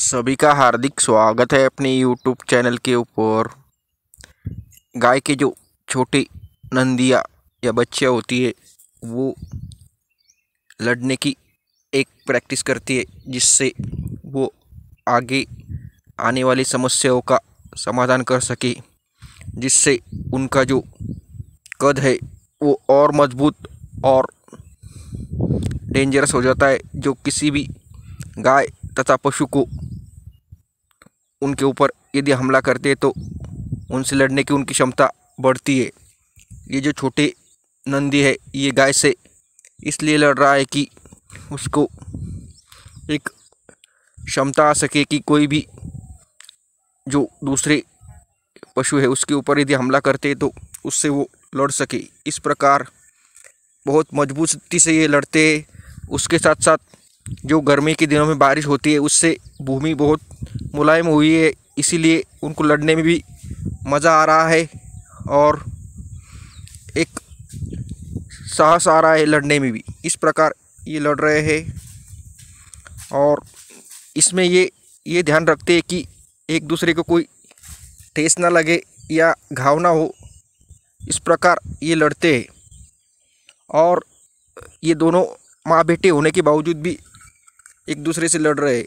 सभी का हार्दिक स्वागत है अपने यूट्यूब चैनल के ऊपर गाय के जो छोटी नंदिया या बच्चियाँ होती है वो लड़ने की एक प्रैक्टिस करती है जिससे वो आगे आने वाली समस्याओं का समाधान कर सके जिससे उनका जो कद है वो और मजबूत और डेंजरस हो जाता है जो किसी भी गाय तथा पशु को उनके ऊपर यदि हमला करते हैं तो उनसे लड़ने की उनकी क्षमता बढ़ती है ये जो छोटे नंदी है ये गाय से इसलिए लड़ रहा है कि उसको एक क्षमता आ सके कि कोई भी जो दूसरे पशु है उसके ऊपर यदि हमला करते तो उससे वो लड़ सके इस प्रकार बहुत मजबूती से ये लड़ते हैं उसके साथ साथ जो गर्मी के दिनों में बारिश होती है उससे भूमि बहुत मुलायम हुई है इसीलिए उनको लड़ने में भी मज़ा आ रहा है और एक साहस आ रहा है लड़ने में भी इस प्रकार ये लड़ रहे हैं और इसमें ये ये ध्यान रखते हैं कि एक दूसरे को कोई ठेस ना लगे या घाव ना हो इस प्रकार ये लड़ते हैं और ये दोनों माँ बेटे होने के बावजूद भी एक दूसरे से लड़ रहे हैं